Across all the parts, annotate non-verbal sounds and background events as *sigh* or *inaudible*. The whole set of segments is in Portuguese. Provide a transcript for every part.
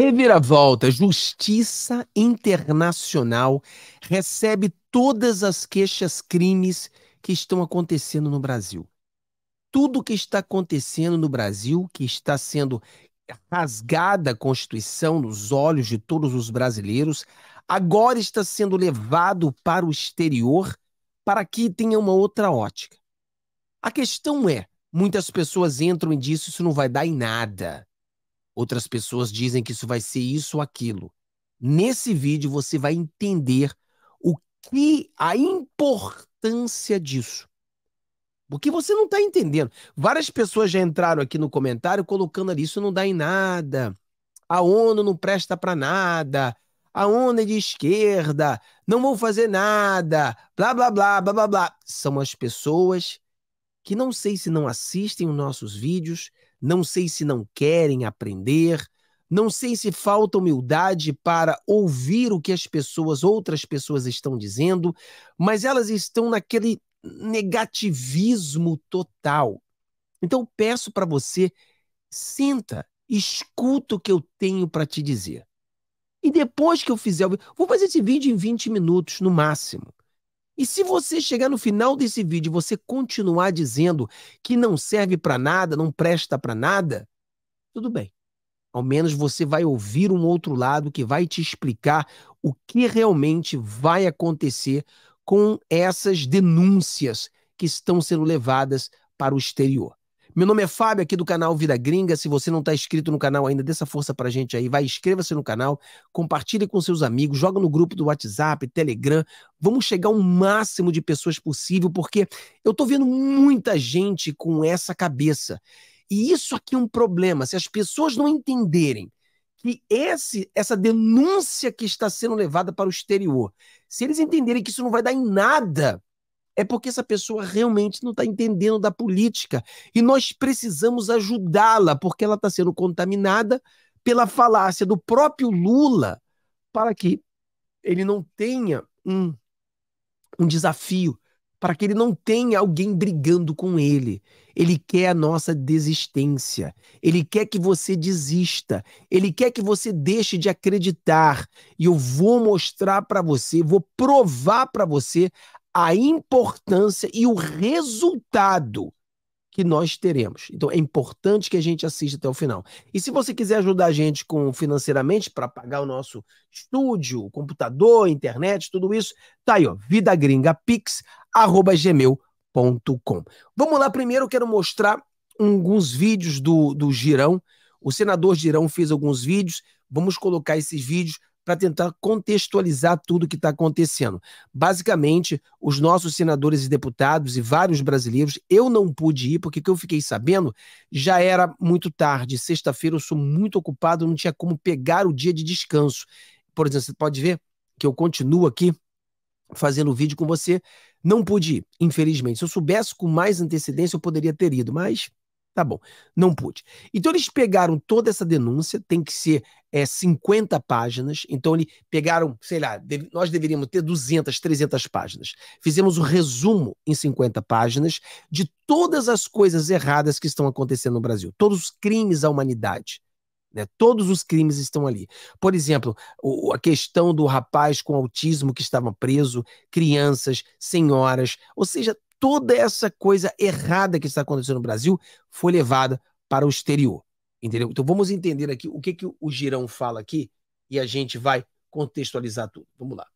Reviravolta, Justiça Internacional recebe todas as queixas-crimes que estão acontecendo no Brasil. Tudo que está acontecendo no Brasil, que está sendo rasgada a Constituição nos olhos de todos os brasileiros, agora está sendo levado para o exterior para que tenha uma outra ótica. A questão é, muitas pessoas entram e dizem isso não vai dar em nada. Outras pessoas dizem que isso vai ser isso ou aquilo. Nesse vídeo você vai entender o que a importância disso. Porque você não está entendendo. Várias pessoas já entraram aqui no comentário colocando ali: isso não dá em nada. A ONU não presta para nada. A ONU é de esquerda. Não vão fazer nada. Blá, blá, blá, blá, blá, blá. São as pessoas que não sei se não assistem os nossos vídeos, não sei se não querem aprender, não sei se falta humildade para ouvir o que as pessoas, outras pessoas estão dizendo, mas elas estão naquele negativismo total. Então peço para você, sinta, escuta o que eu tenho para te dizer. E depois que eu fizer, vou fazer esse vídeo em 20 minutos no máximo. E se você chegar no final desse vídeo e você continuar dizendo que não serve para nada, não presta para nada, tudo bem. Ao menos você vai ouvir um outro lado que vai te explicar o que realmente vai acontecer com essas denúncias que estão sendo levadas para o exterior. Meu nome é Fábio, aqui do canal Vida Gringa. Se você não está inscrito no canal ainda, dê essa força a gente aí. Vai, inscreva-se no canal, compartilhe com seus amigos, joga no grupo do WhatsApp, Telegram. Vamos chegar ao máximo de pessoas possível, porque eu estou vendo muita gente com essa cabeça. E isso aqui é um problema. Se as pessoas não entenderem que esse, essa denúncia que está sendo levada para o exterior, se eles entenderem que isso não vai dar em nada é porque essa pessoa realmente não está entendendo da política. E nós precisamos ajudá-la, porque ela está sendo contaminada pela falácia do próprio Lula, para que ele não tenha um, um desafio, para que ele não tenha alguém brigando com ele. Ele quer a nossa desistência. Ele quer que você desista. Ele quer que você deixe de acreditar. E eu vou mostrar para você, vou provar para você a importância e o resultado que nós teremos. Então é importante que a gente assista até o final. E se você quiser ajudar a gente com financeiramente para pagar o nosso estúdio, computador, internet, tudo isso, tá aí, ó, vidagringapix@gmail.com. Vamos lá primeiro, eu quero mostrar alguns vídeos do, do Girão. O senador Girão fez alguns vídeos. Vamos colocar esses vídeos para tentar contextualizar tudo o que está acontecendo. Basicamente, os nossos senadores e deputados e vários brasileiros, eu não pude ir, porque o que eu fiquei sabendo já era muito tarde. Sexta-feira eu sou muito ocupado, não tinha como pegar o dia de descanso. Por exemplo, você pode ver que eu continuo aqui fazendo vídeo com você. Não pude ir, infelizmente. Se eu soubesse com mais antecedência, eu poderia ter ido, mas Tá bom, não pude. Então eles pegaram toda essa denúncia, tem que ser é, 50 páginas. Então eles pegaram, sei lá, nós deveríamos ter 200, 300 páginas. Fizemos o um resumo em 50 páginas de todas as coisas erradas que estão acontecendo no Brasil, todos os crimes à humanidade. Né? Todos os crimes estão ali. Por exemplo, o, a questão do rapaz com autismo que estava preso, crianças, senhoras, ou seja, toda essa coisa errada que está acontecendo no Brasil foi levada para o exterior. Entendeu? Então vamos entender aqui o que, que o Girão fala aqui e a gente vai contextualizar tudo. Vamos lá.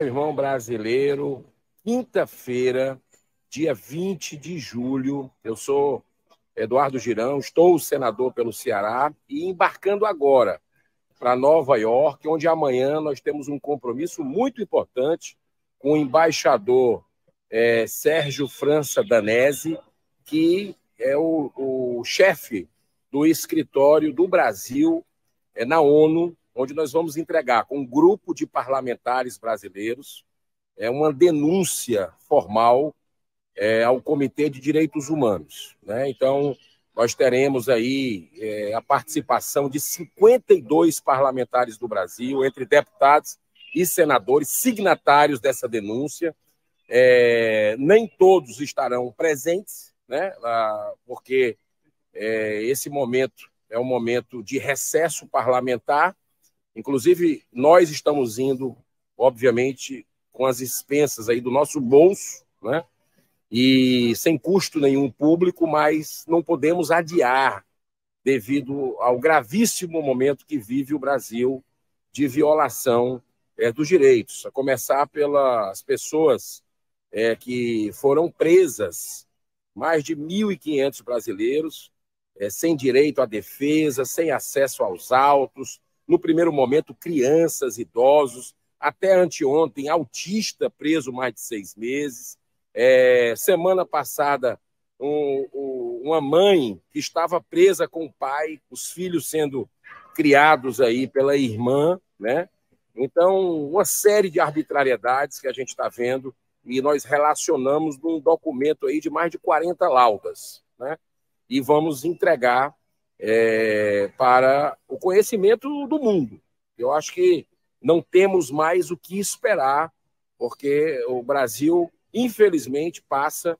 Irmão brasileiro, quinta-feira, dia 20 de julho, eu sou Eduardo Girão, estou senador pelo Ceará e embarcando agora para Nova York, onde amanhã nós temos um compromisso muito importante com o embaixador é, Sérgio França Danese, que é o, o chefe do escritório do Brasil é, na ONU, onde nós vamos entregar com um grupo de parlamentares brasileiros é, uma denúncia formal é, ao Comitê de Direitos Humanos. Né? Então, nós teremos aí é, a participação de 52 parlamentares do Brasil, entre deputados e senadores signatários dessa denúncia, é, nem todos estarão presentes, né? Ah, porque é, esse momento é um momento de recesso parlamentar. Inclusive, nós estamos indo, obviamente, com as expensas aí do nosso bolso, né? E sem custo nenhum público, mas não podemos adiar devido ao gravíssimo momento que vive o Brasil de violação é, dos direitos, a começar pelas pessoas é, que foram presas mais de 1.500 brasileiros, é, sem direito à defesa, sem acesso aos autos, no primeiro momento, crianças, idosos, até anteontem, autista preso mais de seis meses. É, semana passada, um, um, uma mãe que estava presa com o pai, os filhos sendo criados aí pela irmã, né? Então, uma série de arbitrariedades que a gente está vendo e nós relacionamos num documento aí de mais de 40 laudas, né? E vamos entregar é, para o conhecimento do mundo. Eu acho que não temos mais o que esperar, porque o Brasil, infelizmente, passa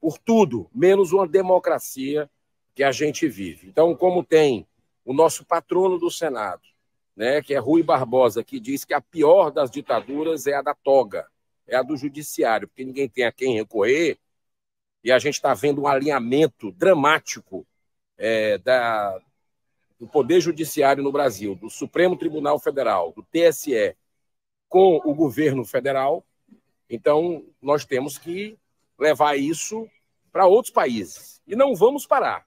por tudo, menos uma democracia que a gente vive. Então, como tem o nosso patrono do Senado, né, que é Rui Barbosa, que diz que a pior das ditaduras é a da toga é a do judiciário, porque ninguém tem a quem recorrer, e a gente está vendo um alinhamento dramático é, da, do Poder Judiciário no Brasil, do Supremo Tribunal Federal, do TSE, com o governo federal. Então, nós temos que levar isso para outros países. E não vamos parar,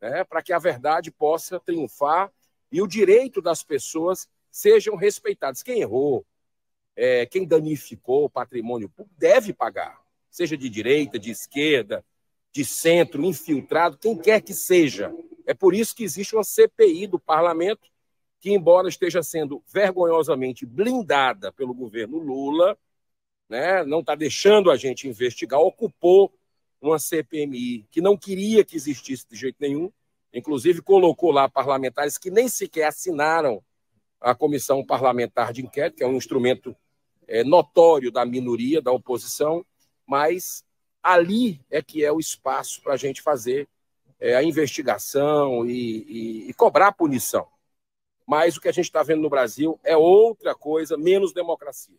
né, para que a verdade possa triunfar e o direito das pessoas sejam respeitados. Quem errou, é, quem danificou o patrimônio público deve pagar, seja de direita, de esquerda, de centro, infiltrado, quem quer que seja. É por isso que existe uma CPI do parlamento, que, embora esteja sendo vergonhosamente blindada pelo governo Lula, né, não está deixando a gente investigar, ocupou uma CPMI que não queria que existisse de jeito nenhum, inclusive colocou lá parlamentares que nem sequer assinaram a comissão parlamentar de inquérito, que é um instrumento é, notório da minoria, da oposição, mas ali é que é o espaço para a gente fazer é, a investigação e, e, e cobrar punição. Mas o que a gente está vendo no Brasil é outra coisa, menos democracia.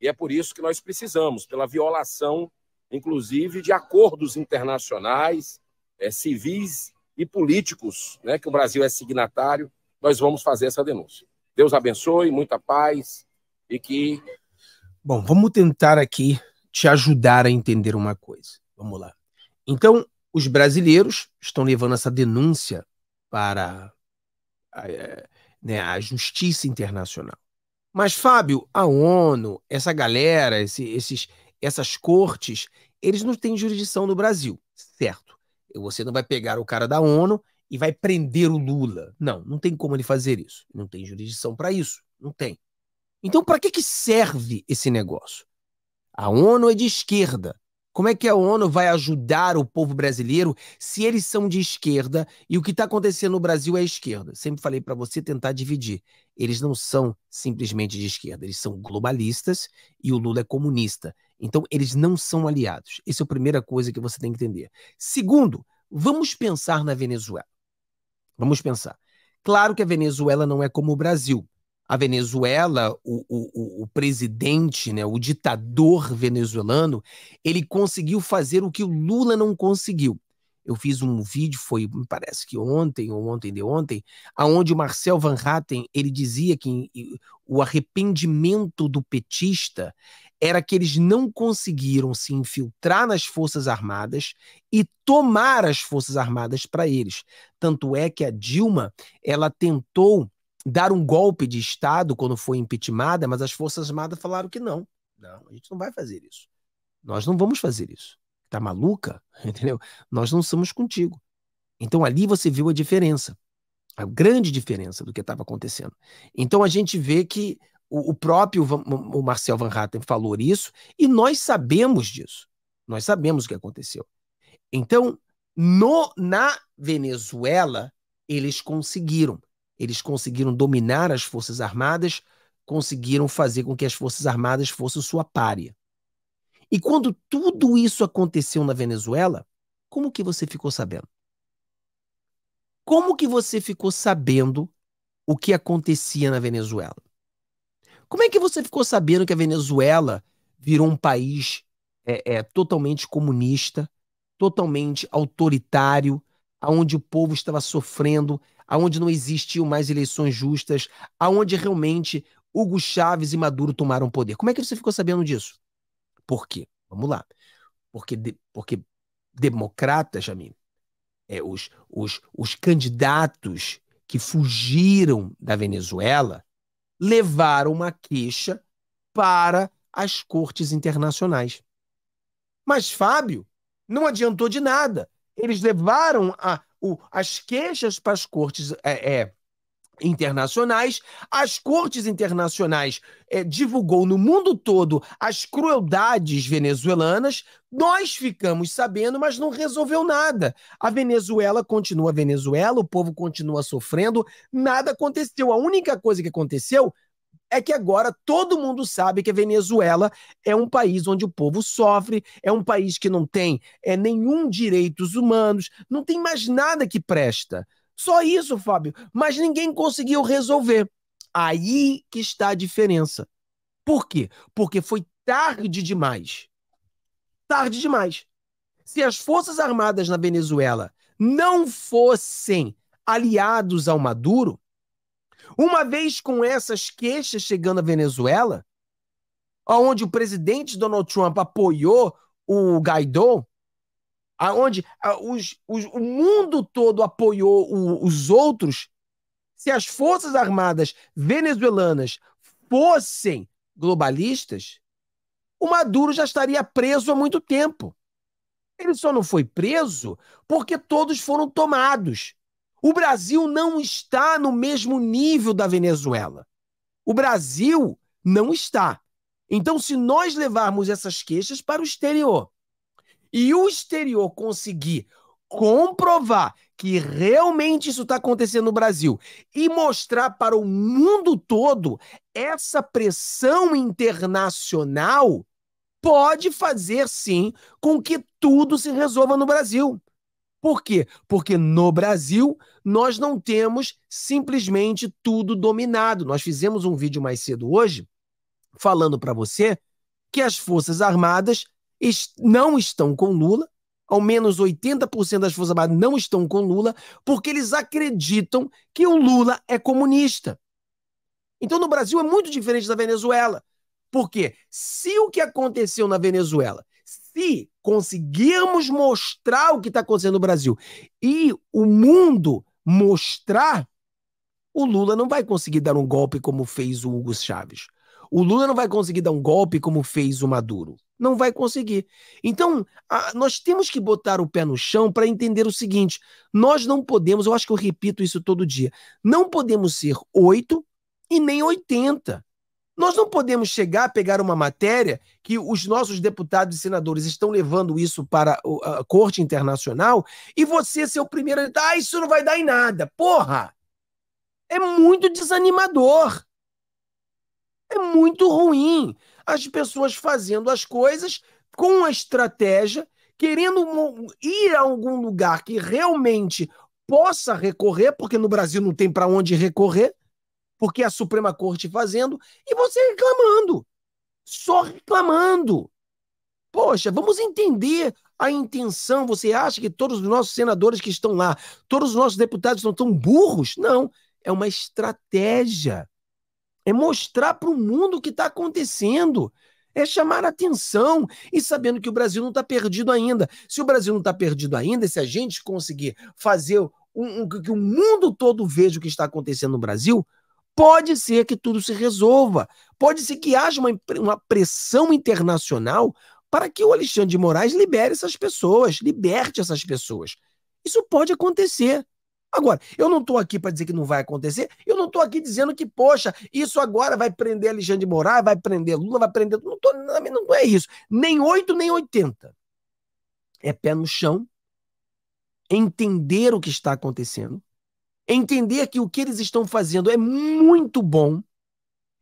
E é por isso que nós precisamos, pela violação, inclusive, de acordos internacionais, é, civis e políticos, né, que o Brasil é signatário, nós vamos fazer essa denúncia. Deus abençoe, muita paz e que. Bom, vamos tentar aqui te ajudar a entender uma coisa. Vamos lá. Então, os brasileiros estão levando essa denúncia para a, eh, né, a justiça internacional. Mas, Fábio, a ONU, essa galera, esse, esses, essas cortes, eles não têm jurisdição no Brasil, certo? Você não vai pegar o cara da ONU e vai prender o Lula. Não, não tem como ele fazer isso. Não tem jurisdição para isso. Não tem. Então, para que, que serve esse negócio? A ONU é de esquerda. Como é que a ONU vai ajudar o povo brasileiro se eles são de esquerda e o que está acontecendo no Brasil é esquerda? Sempre falei para você tentar dividir. Eles não são simplesmente de esquerda, eles são globalistas e o Lula é comunista. Então, eles não são aliados. Essa é a primeira coisa que você tem que entender. Segundo, vamos pensar na Venezuela. Vamos pensar. Claro que a Venezuela não é como o Brasil. A Venezuela, o, o, o presidente, né, o ditador venezuelano, ele conseguiu fazer o que o Lula não conseguiu. Eu fiz um vídeo, foi, me parece que ontem ou ontem de ontem, aonde o Marcel Van Hatten, ele dizia que o arrependimento do petista era que eles não conseguiram se infiltrar nas Forças Armadas e tomar as Forças Armadas para eles. Tanto é que a Dilma, ela tentou dar um golpe de Estado quando foi impeachmentada, mas as Forças Armadas falaram que não. Não, a gente não vai fazer isso. Nós não vamos fazer isso. Tá maluca? *laughs* Entendeu? Nós não somos contigo. Então ali você viu a diferença, a grande diferença do que estava acontecendo. Então a gente vê que o, o próprio o Marcel Van Hatten falou isso e nós sabemos disso. Nós sabemos o que aconteceu. Então, no, na Venezuela, eles conseguiram. Eles conseguiram dominar as Forças Armadas, conseguiram fazer com que as Forças Armadas fossem sua párea. E quando tudo isso aconteceu na Venezuela, como que você ficou sabendo? Como que você ficou sabendo o que acontecia na Venezuela? Como é que você ficou sabendo que a Venezuela virou um país é, é, totalmente comunista, totalmente autoritário, aonde o povo estava sofrendo, aonde não existiam mais eleições justas, aonde realmente Hugo Chávez e Maduro tomaram poder? Como é que você ficou sabendo disso? Por quê? Vamos lá. Porque, de, porque democratas, Jamil, é, os, os, os candidatos que fugiram da Venezuela levar uma queixa para as cortes internacionais. Mas Fábio não adiantou de nada. Eles levaram a, o, as queixas para as cortes é, é, internacionais, as cortes internacionais é, divulgou no mundo todo as crueldades venezuelanas, nós ficamos sabendo, mas não resolveu nada. A Venezuela continua a Venezuela, o povo continua sofrendo, nada aconteceu. A única coisa que aconteceu é que agora todo mundo sabe que a Venezuela é um país onde o povo sofre, é um país que não tem é, nenhum direitos humanos, não tem mais nada que presta. Só isso, Fábio. Mas ninguém conseguiu resolver. Aí que está a diferença. Por quê? Porque foi tarde demais. Tarde demais. Se as Forças Armadas na Venezuela não fossem aliados ao Maduro, uma vez com essas queixas chegando à Venezuela, onde o presidente Donald Trump apoiou o Guaidó, aonde os, os, o mundo todo apoiou o, os outros, se as Forças Armadas venezuelanas fossem globalistas, o Maduro já estaria preso há muito tempo. Ele só não foi preso porque todos foram tomados. O Brasil não está no mesmo nível da Venezuela. O Brasil não está. Então, se nós levarmos essas queixas para o exterior, e o exterior conseguir comprovar que realmente isso está acontecendo no Brasil e mostrar para o mundo todo essa pressão internacional pode fazer sim com que tudo se resolva no Brasil. Por quê? Porque no Brasil nós não temos simplesmente tudo dominado. Nós fizemos um vídeo mais cedo hoje falando para você que as Forças Armadas não estão com Lula, ao menos 80% das Forças Armadas não estão com Lula, porque eles acreditam que o Lula é comunista. Então, no Brasil é muito diferente da Venezuela. Porque se o que aconteceu na Venezuela, se conseguirmos mostrar o que está acontecendo no Brasil e o mundo mostrar, o Lula não vai conseguir dar um golpe como fez o Hugo Chávez. O Lula não vai conseguir dar um golpe como fez o Maduro. Não vai conseguir. Então, a, nós temos que botar o pé no chão para entender o seguinte: nós não podemos, eu acho que eu repito isso todo dia, não podemos ser 8 e nem 80. Nós não podemos chegar a pegar uma matéria que os nossos deputados e senadores estão levando isso para a Corte Internacional e você ser o primeiro a ah, isso não vai dar em nada. Porra! É muito desanimador. É muito ruim as pessoas fazendo as coisas com uma estratégia, querendo ir a algum lugar que realmente possa recorrer, porque no Brasil não tem para onde recorrer, porque é a Suprema Corte fazendo, e você reclamando. Só reclamando. Poxa, vamos entender a intenção. Você acha que todos os nossos senadores que estão lá, todos os nossos deputados não tão burros? Não. É uma estratégia é mostrar para o mundo o que está acontecendo. É chamar atenção e sabendo que o Brasil não está perdido ainda. Se o Brasil não está perdido ainda, se a gente conseguir fazer um, um, que o mundo todo veja o que está acontecendo no Brasil, pode ser que tudo se resolva. Pode ser que haja uma, uma pressão internacional para que o Alexandre de Moraes libere essas pessoas, liberte essas pessoas. Isso pode acontecer. Agora, eu não estou aqui para dizer que não vai acontecer, eu não estou aqui dizendo que, poxa, isso agora vai prender Alexandre de Moraes, vai prender Lula, vai prender. Não, tô, não é isso. Nem 8, nem 80. É pé no chão, entender o que está acontecendo, entender que o que eles estão fazendo é muito bom,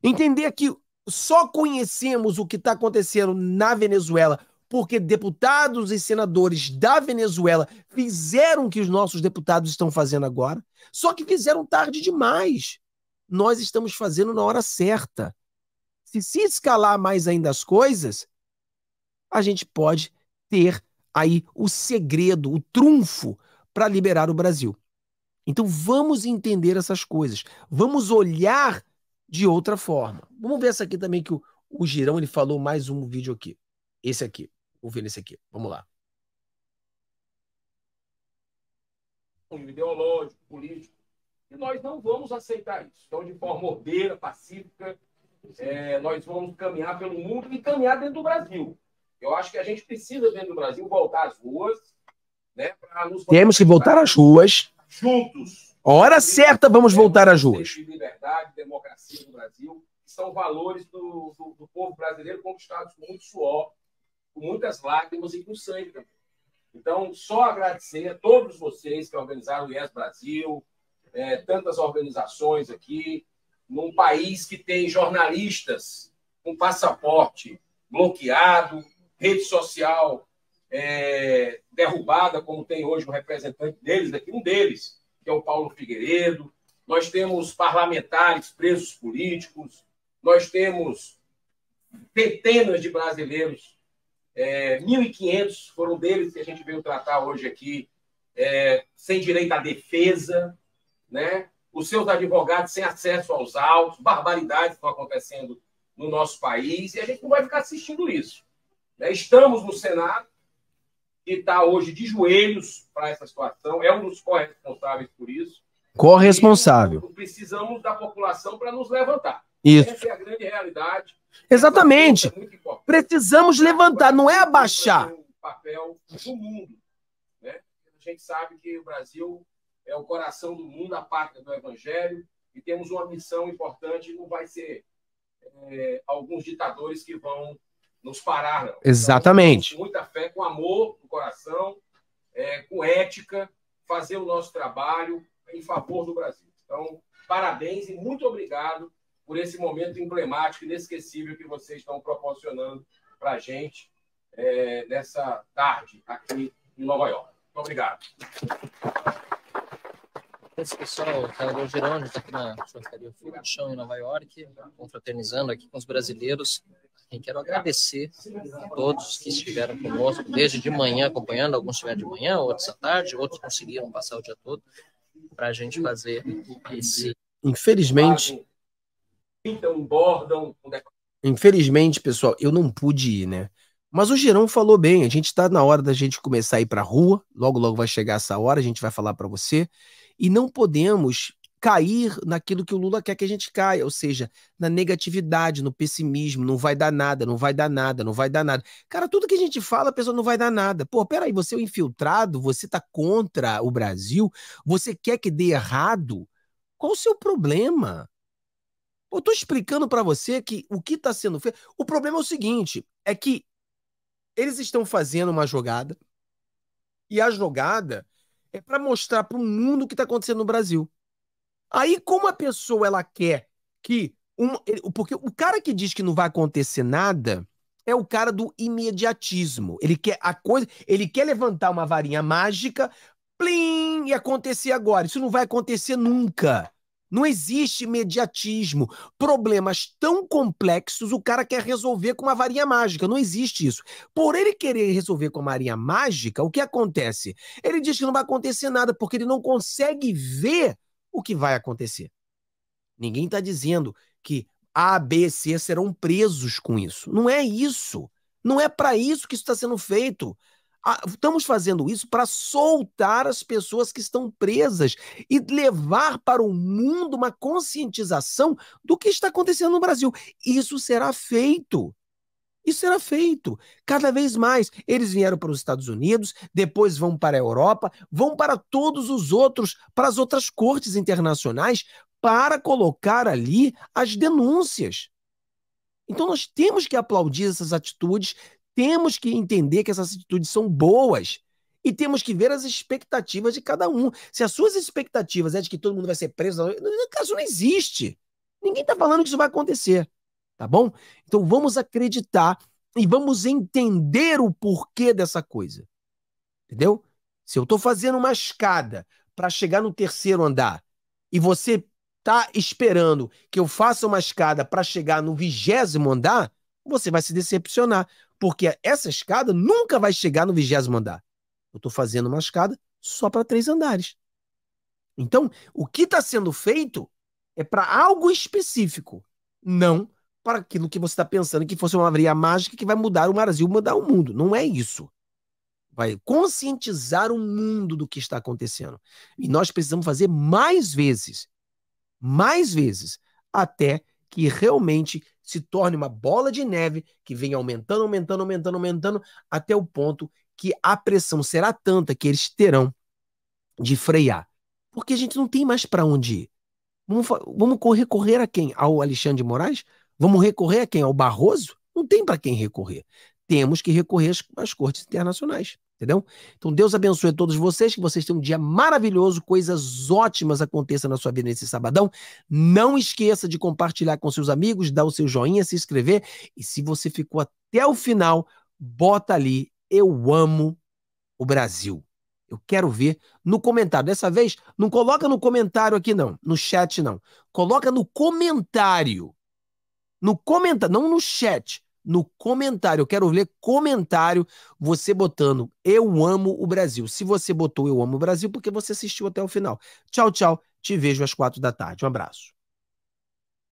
entender que só conhecemos o que está acontecendo na Venezuela porque deputados e senadores da Venezuela fizeram o que os nossos deputados estão fazendo agora, só que fizeram tarde demais. Nós estamos fazendo na hora certa. Se se escalar mais ainda as coisas, a gente pode ter aí o segredo, o trunfo para liberar o Brasil. Então vamos entender essas coisas, vamos olhar de outra forma. Vamos ver essa aqui também que o, o Girão ele falou mais um vídeo aqui, esse aqui ouvindo isso aqui. Vamos lá. Ideológico, político. E nós não vamos aceitar isso. Então, de forma ordeira, pacífica, é, nós vamos caminhar pelo mundo e caminhar dentro do Brasil. Eu acho que a gente precisa, dentro do Brasil, voltar às ruas. Né, Temos que voltar às ruas. Juntos. hora certa, vamos voltar às ruas. Liberdade, democracia no Brasil, são valores do, do, do povo brasileiro conquistados com muito suor, com muitas lágrimas e com sangue também. Então, só agradecer a todos vocês que organizaram o IES Brasil, é, tantas organizações aqui, num país que tem jornalistas com passaporte bloqueado, rede social é, derrubada, como tem hoje um representante deles aqui, um deles, que é o Paulo Figueiredo. Nós temos parlamentares presos políticos, nós temos centenas de brasileiros é, 1.500 foram deles que a gente veio tratar hoje aqui, é, sem direito à defesa, né? os seus advogados sem acesso aos autos, barbaridades que estão acontecendo no nosso país, e a gente não vai ficar assistindo isso. Né? Estamos no Senado, que está hoje de joelhos para essa situação, é um dos corresponsáveis por isso. Corresponsável. precisamos da população para nos levantar. Isso. Essa é a grande realidade. Exatamente. É Precisamos levantar, não é abaixar. O papel do mundo, né? A gente sabe que o Brasil é o coração do mundo, a pátria do Evangelho, e temos uma missão importante. Não vai ser é, alguns ditadores que vão nos parar, não. Então, Exatamente. Então, muita fé, com amor no coração, é, com ética, fazer o nosso trabalho em favor do Brasil. Então, parabéns e muito obrigado por esse momento emblemático, inesquecível que vocês estão proporcionando para a gente é, nessa tarde aqui em Nova York. Muito obrigado. Esse pessoal, Carlos Girão, está aqui na churrascaria Fogo Chão, em Nova York, confraternizando aqui com os brasileiros. E quero agradecer a todos que estiveram conosco desde de manhã, acompanhando. Alguns estiveram de manhã, outros à tarde, outros conseguiram passar o dia todo para a gente fazer esse. Infelizmente, pintam, então, bordam. Infelizmente, pessoal, eu não pude ir, né? Mas o Girão falou bem, a gente está na hora da gente começar a ir para a rua, logo logo vai chegar essa hora, a gente vai falar para você, e não podemos cair naquilo que o Lula quer que a gente caia, ou seja, na negatividade, no pessimismo, não vai dar nada, não vai dar nada, não vai dar nada. Cara, tudo que a gente fala, a pessoa não vai dar nada. Pô, peraí, você é um infiltrado, você tá contra o Brasil, você quer que dê errado? Qual o seu problema? Eu tô explicando para você que o que está sendo feito. O problema é o seguinte: é que eles estão fazendo uma jogada e a jogada é para mostrar para o mundo o que está acontecendo no Brasil. Aí, como a pessoa ela quer que um, porque o cara que diz que não vai acontecer nada é o cara do imediatismo. Ele quer a coisa, ele quer levantar uma varinha mágica, plim, e acontecer agora. Isso não vai acontecer nunca. Não existe mediatismo. Problemas tão complexos o cara quer resolver com uma varinha mágica. Não existe isso. Por ele querer resolver com uma varinha mágica, o que acontece? Ele diz que não vai acontecer nada porque ele não consegue ver o que vai acontecer. Ninguém está dizendo que A, B, C serão presos com isso. Não é isso. Não é para isso que isso está sendo feito. Ah, estamos fazendo isso para soltar as pessoas que estão presas e levar para o mundo uma conscientização do que está acontecendo no Brasil. Isso será feito. Isso será feito cada vez mais. Eles vieram para os Estados Unidos, depois vão para a Europa, vão para todos os outros, para as outras cortes internacionais, para colocar ali as denúncias. Então nós temos que aplaudir essas atitudes, temos que entender que essas atitudes são boas e temos que ver as expectativas de cada um. Se as suas expectativas é de que todo mundo vai ser preso, no caso não existe. Ninguém está falando que isso vai acontecer, tá bom? Então vamos acreditar e vamos entender o porquê dessa coisa, entendeu? Se eu estou fazendo uma escada para chegar no terceiro andar e você está esperando que eu faça uma escada para chegar no vigésimo andar, você vai se decepcionar, porque essa escada nunca vai chegar no vigésimo andar. Eu estou fazendo uma escada só para três andares. Então, o que está sendo feito é para algo específico, não para aquilo que você está pensando que fosse uma varia mágica que vai mudar o Brasil, mudar o mundo. Não é isso. Vai conscientizar o mundo do que está acontecendo. E nós precisamos fazer mais vezes, mais vezes, até que realmente se torne uma bola de neve que vem aumentando, aumentando, aumentando, aumentando, até o ponto que a pressão será tanta que eles terão de frear. Porque a gente não tem mais para onde ir. Vamos, vamos recorrer a quem? Ao Alexandre de Moraes? Vamos recorrer a quem? Ao Barroso? Não tem para quem recorrer temos que recorrer às, às cortes internacionais. Entendeu? Então, Deus abençoe todos vocês, que vocês tenham um dia maravilhoso, coisas ótimas aconteçam na sua vida nesse sabadão. Não esqueça de compartilhar com seus amigos, dar o seu joinha, se inscrever. E se você ficou até o final, bota ali, eu amo o Brasil. Eu quero ver no comentário. Dessa vez, não coloca no comentário aqui, não, no chat, não. Coloca no comentário. No comentário, não no chat no comentário. Eu quero ler comentário você botando Eu amo o Brasil. Se você botou Eu amo o Brasil, porque você assistiu até o final. Tchau, tchau. Te vejo às quatro da tarde. Um abraço.